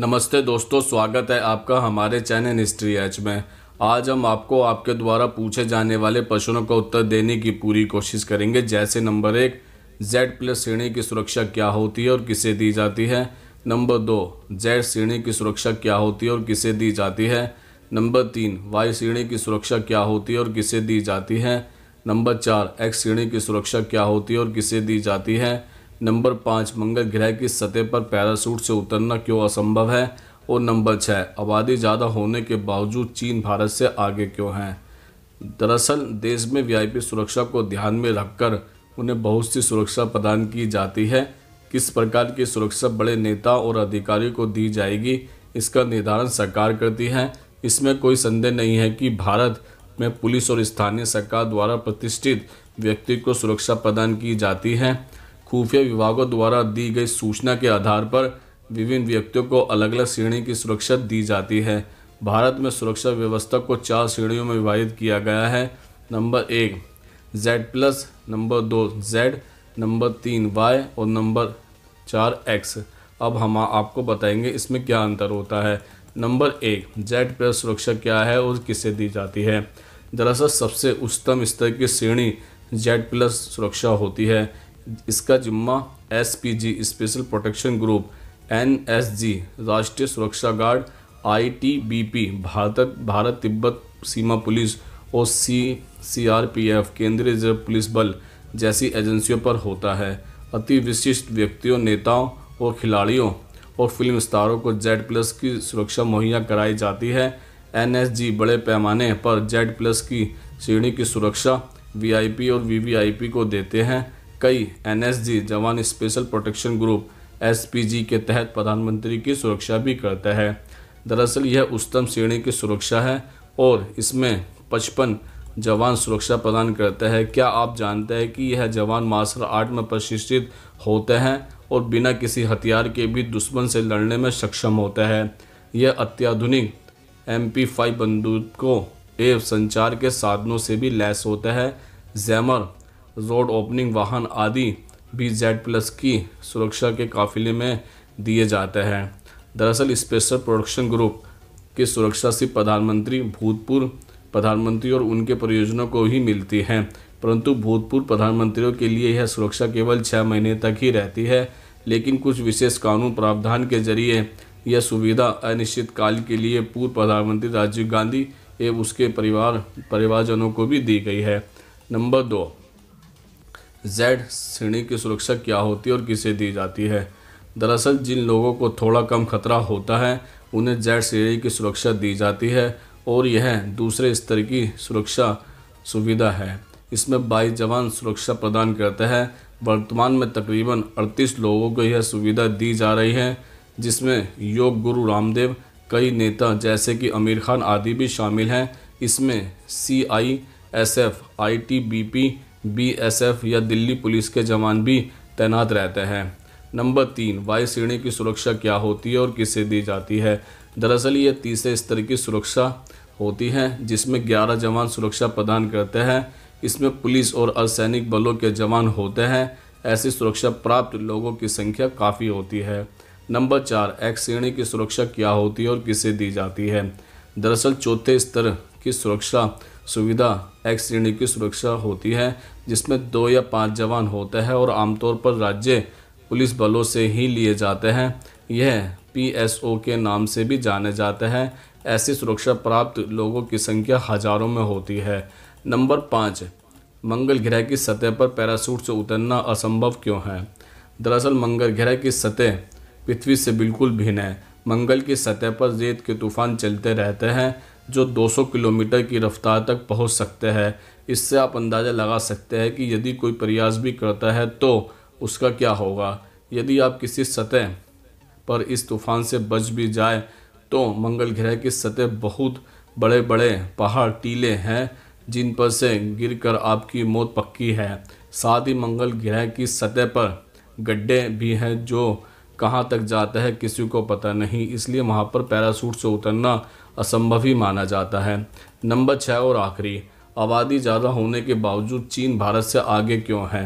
नमस्ते दोस्तों स्वागत है आपका हमारे चैनल हिस्ट्री एच में आज हम आपको आपके द्वारा पूछे जाने वाले प्रश्नों का उत्तर देने की पूरी कोशिश करेंगे जैसे नंबर एक जेड प्लस श्रेणी की सुरक्षा क्या होती है और किसे दी जाती है नंबर दो जेड श्रेणी की सुरक्षा क्या होती है और किसे दी जाती है नंबर तीन वाई श्रेणी की सुरक्षा क्या होती है और किसे दी जाती है नंबर चार एक्स श्रेणी की सुरक्षा क्या होती है और किसे दी जाती है नंबर पाँच मंगल ग्रह की सतह पर पैरासूट से उतरना क्यों असंभव है और नंबर छः आबादी ज़्यादा होने के बावजूद चीन भारत से आगे क्यों हैं दरअसल देश में वीआईपी सुरक्षा को ध्यान में रखकर उन्हें बहुत सी सुरक्षा प्रदान की जाती है किस प्रकार की सुरक्षा बड़े नेता और अधिकारी को दी जाएगी इसका निर्धारण सरकार करती है इसमें कोई संदेह नहीं है कि भारत में पुलिस और स्थानीय सरकार द्वारा प्रतिष्ठित व्यक्ति को सुरक्षा प्रदान की जाती है खुफिया विभागों द्वारा दी गई सूचना के आधार पर विभिन्न व्यक्तियों को अलग अलग श्रेणी की सुरक्षा दी जाती है भारत में सुरक्षा व्यवस्था को चार श्रेणियों में विभाजित किया गया है नंबर एक जेड प्लस नंबर दो जेड नंबर तीन वाई और नंबर चार एक्स अब हम आपको बताएंगे इसमें क्या अंतर होता है नंबर एक जेड प्लस सुरक्षा क्या है और किसे दी जाती है दरअसल सबसे उच्चतम स्तर की श्रेणी जेड प्लस सुरक्षा होती है इसका जिम्मा SPG special protection group NSG राष्ट्रीय सुरक्षा गार्ड आईटीबीपी भारत भारत तिब्बत सीमा पुलिस और सी सीआरपीएफ केंद्रीय रिजर्व पुलिस बल जैसी एजेंसियों पर होता है अति विशिष्ट व्यक्तियों नेताओं और खिलाड़ियों और फिल्म स्टारों को जेड प्लस की सुरक्षा मुहैया कराई जाती है एनएसजी बड़े पैमाने पर जेड प्लस की श्रेणी की सुरक्षा वीआईपी और वीवीआईपी को देते हैं कई एनएसजी जवान स्पेशल प्रोटेक्शन ग्रुप एसपीजी के तहत प्रधानमंत्री की सुरक्षा भी करता है दरअसल यह उच्चतम श्रेणी की सुरक्षा है और इसमें पचपन जवान सुरक्षा प्रदान करते हैं क्या आप जानते हैं कि यह जवान मार्शल आर्ट में प्रशिक्षित होते हैं और बिना किसी हथियार के भी दुश्मन से लड़ने में सक्षम होता है यह अत्याधुनिक एम पी फाइव बंदूकों एवं संचार के साधनों से भी लैस होता है जैमर रोड ओपनिंग वाहन आदि भी जेड प्लस की सुरक्षा के काफिले में दिए जाते हैं दरअसल स्पेशल प्रोडक्शन ग्रुप की सुरक्षा सिर्फ प्रधानमंत्री भूतपूर्व प्रधानमंत्री और उनके परियोजनों को ही मिलती है परंतु भूतपूर्व प्रधानमंत्रियों के लिए यह सुरक्षा केवल छः महीने तक ही रहती है लेकिन कुछ विशेष कानून प्रावधान के जरिए यह सुविधा अनिश्चितकाल के लिए पूर्व प्रधानमंत्री राजीव गांधी एवं उसके परिवार परिवारजनों को भी दी गई है नंबर दो जेड श्रेणी की सुरक्षा क्या होती है और किसे दी जाती है दरअसल जिन लोगों को थोड़ा कम खतरा होता है उन्हें जेड श्रेणी की सुरक्षा दी जाती है और यह दूसरे स्तर की सुरक्षा सुविधा है इसमें बाईस जवान सुरक्षा प्रदान करते हैं वर्तमान में तकरीबन 38 लोगों को यह सुविधा दी जा रही है जिसमें योग गुरु रामदेव कई नेता जैसे कि आमिर खान आदि भी शामिल हैं इसमें C I S F I T B P BSF या दिल्ली पुलिस के जवान भी तैनात रहते हैं नंबर तीन वायु श्रेणी की सुरक्षा क्या होती है और किसे दी जाती है दरअसल ये तीसरे स्तर की सुरक्षा होती है जिसमें 11 जवान सुरक्षा प्रदान करते हैं इसमें पुलिस और अर्धसैनिक बलों के जवान होते हैं ऐसी सुरक्षा प्राप्त लोगों की संख्या काफ़ी होती है नंबर चार एक्स श्रेणी की सुरक्षा क्या होती है और किसे दी जाती है दरअसल चौथे स्तर की सुरक्षा सुविधा एक्स श्रेणी की सुरक्षा होती है जिसमें दो या पाँच जवान होते हैं और आमतौर पर राज्य पुलिस बलों से ही लिए जाते हैं यह पीएसओ के नाम से भी जाने जाते हैं ऐसी सुरक्षा प्राप्त लोगों की संख्या हजारों में होती है नंबर पाँच मंगल ग्रह की सतह पर पैरासूट से उतरना असंभव क्यों है दरअसल मंगल ग्रह की सतह पृथ्वी से बिल्कुल भिन्न है मंगल की सतह पर रेत के तूफान चलते रहते हैं जो 200 किलोमीटर की रफ्तार तक पहुंच सकते हैं इससे आप अंदाज़ा लगा सकते हैं कि यदि कोई प्रयास भी करता है तो उसका क्या होगा यदि आप किसी सतह पर इस तूफान से बच भी जाए तो मंगल ग्रह की सतह बहुत बड़े बड़े पहाड़ टीले हैं जिन पर से गिरकर आपकी मौत पक्की है साथ ही मंगल ग्रह की सतह पर गड्ढे भी हैं जो कहाँ तक जाता है किसी को पता नहीं इसलिए वहाँ पर पैरासूट से उतरना असंभव ही माना जाता है नंबर छः और आखिरी आबादी ज़्यादा होने के बावजूद चीन भारत से आगे क्यों है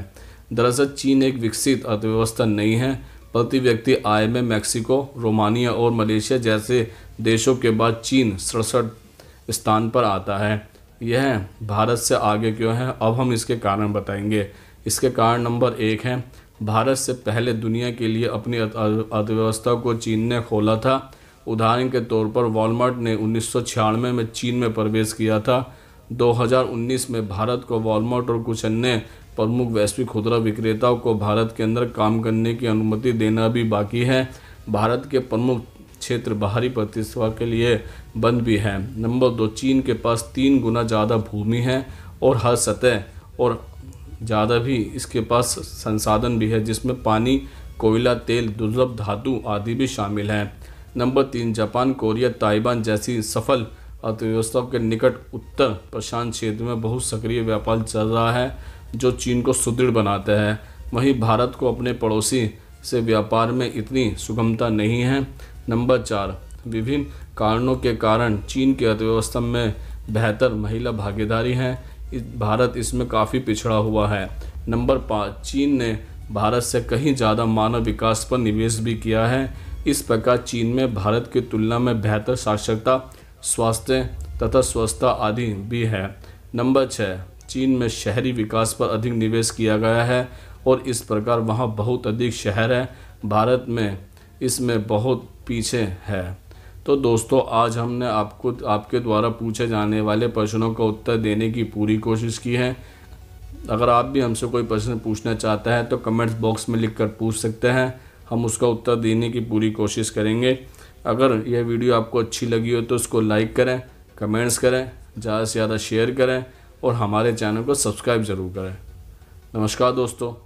दरअसल चीन एक विकसित अर्थव्यवस्था नहीं है प्रति व्यक्ति आय में मैक्सिको रोमानिया और मलेशिया जैसे देशों के बाद चीन सड़सठ स्थान पर आता है यह भारत से आगे क्यों है अब हम इसके कारण बताएंगे इसके कारण नंबर एक है भारत से पहले दुनिया के लिए अपनी अर्थव्यवस्था को चीन ने खोला था उदाहरण के तौर पर वॉलमार्ट ने उन्नीस में चीन में प्रवेश किया था 2019 में भारत को वॉलमार्ट और कुछ अन्य प्रमुख वैश्विक खुदरा विक्रेताओं को भारत के अंदर काम करने की अनुमति देना भी बाकी है भारत के प्रमुख क्षेत्र बाहरी प्रतिष्ठा के लिए बंद भी हैं नंबर दो चीन के पास तीन गुना ज़्यादा भूमि है और हर सतह और ज़्यादा भी इसके पास संसाधन भी है जिसमें पानी कोयला तेल दुर्लभ धातु आदि भी शामिल हैं नंबर तीन जापान कोरिया ताइवान जैसी सफल अर्थव्यवस्थाओं के निकट उत्तर प्रशांत क्षेत्र में बहुत सक्रिय व्यापार चल रहा है जो चीन को सुदृढ़ बनाता है वहीं भारत को अपने पड़ोसी से व्यापार में इतनी सुगमता नहीं है नंबर चार विभिन्न कारणों के कारण चीन की अर्थव्यवस्था में बेहतर महिला भागीदारी है भारत इसमें काफ़ी पिछड़ा हुआ है नंबर पाँच चीन ने भारत से कहीं ज़्यादा मानव विकास पर निवेश भी किया है इस प्रकार चीन में भारत की तुलना में बेहतर साक्षरता स्वास्थ्य तथा स्वस्थता आदि भी है नंबर छः चीन में शहरी विकास पर अधिक निवेश किया गया है और इस प्रकार वहाँ बहुत अधिक शहर है भारत में इसमें बहुत पीछे है तो दोस्तों आज हमने आपको आपके द्वारा पूछे जाने वाले प्रश्नों का उत्तर देने की पूरी कोशिश की है अगर आप भी हमसे कोई प्रश्न पूछना चाहता है तो कमेंट्स बॉक्स में लिखकर पूछ सकते हैं हम उसका उत्तर देने की पूरी कोशिश करेंगे अगर यह वीडियो आपको अच्छी लगी हो तो उसको लाइक करें कमेंट्स करें ज़्यादा से ज़्यादा शेयर करें और हमारे चैनल को सब्सक्राइब ज़रूर करें नमस्कार दोस्तों